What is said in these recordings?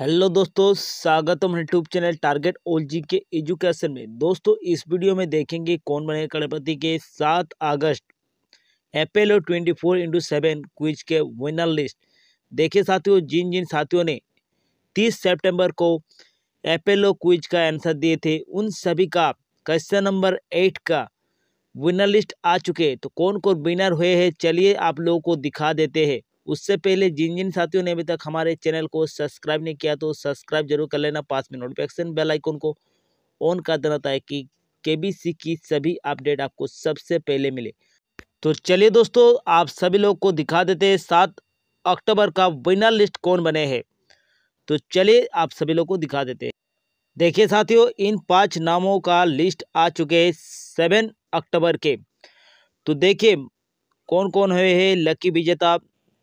hello दोस्तों स्वागत है यूट्यूब चैनल टारगेट ओल जी के एजुकेशन में दोस्तों इस वीडियो में देखेंगे कौन बनेगा करोड़पति के सात अगस्त और twenty four into seven quiz के विनर लिस्ट देखिए साथियों जिन जिन साथियों ने तीस सितंबर को एपेलो क्विज का आंसर दिए थे उन सभी का क्वेश्चन नंबर एट का विनर लिस्ट आ चुके तो कौन कौन विनर हुए हैं चलिए आप लोगों को दिखा देते हैं उससे पहले जिन जिन साथियों ने अभी तक हमारे चैनल को सब्सक्राइब नहीं किया तो सब्सक्राइब जरूर कर लेना पास में नोटिफिकेशन बेल आइकन को ऑन कर देना ताकि के की सभी अपडेट आपको सबसे पहले मिले तो चलिए दोस्तों आप सभी लोग को दिखा देते हैं सात अक्टूबर का विनर लिस्ट कौन बने हैं तो चलिए आप सभी लोग को दिखा देते हैं देखिए साथियों इन पांच नामों का लिस्ट आ चुके हैं सेवन अक्टूबर के तो देखिए कौन कौन हुए हैं लकी विजेता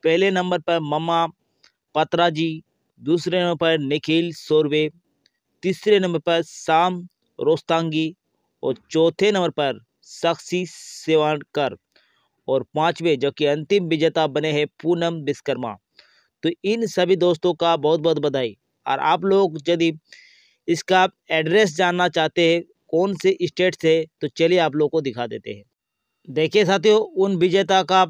पहले नंबर पर ममा पत्रा जी दूसरे नंबर पर निखिल सोरवे तीसरे नंबर पर शाम रोस्तांगी और चौथे नंबर पर साक्षी सेवानकर और पांचवे जो कि अंतिम विजेता बने हैं पूनम विश्वकर्मा तो इन सभी दोस्तों का बहुत बहुत बधाई और आप लोग यदि इसका एड्रेस जानना चाहते हैं कौन से स्टेट से तो चलिए आप लोगों को दिखा देते हैं देखिए साथियों उन विजेता का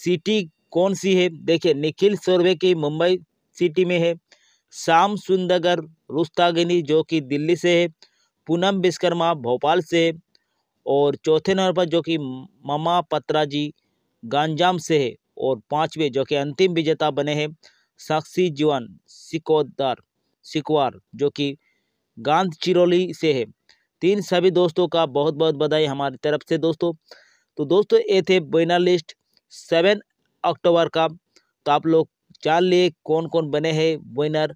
सिटी कौन सी है देखिए निखिल सोर्वे की मुंबई सिटी में है श्याम सुंदरगर रुस्तागिनी जो कि दिल्ली से है पूनम विश्वकर्मा भोपाल से है और चौथे नंबर पर जो कि ममा पत्रा जी गांजाम से है और पांचवे जो कि अंतिम विजेता बने हैं साक्षी जीवन सिकोदार सिकवार जो कि गांध चिरौली से है तीन सभी दोस्तों का बहुत बहुत बधाई हमारी तरफ से दोस्तों तो दोस्तों ये थे बैनर लिस्ट सेवन अक्टूबर का तो आप लोग जान लिए कौन कौन बने हैं विनर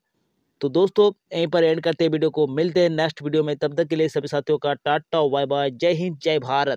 तो दोस्तों यहीं पर एंड करते हैं वीडियो को मिलते हैं नेक्स्ट वीडियो में तब तक के लिए सभी साथियों का टाटा बाय बाय जय हिंद जय भारत